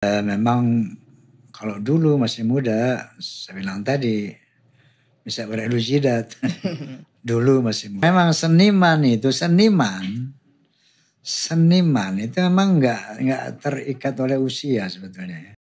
Eh, memang kalau dulu masih muda, saya bilang tadi bisa berelusidat. dulu masih muda. Memang seniman itu seniman, seniman itu memang nggak nggak terikat oleh usia sebetulnya. Ya.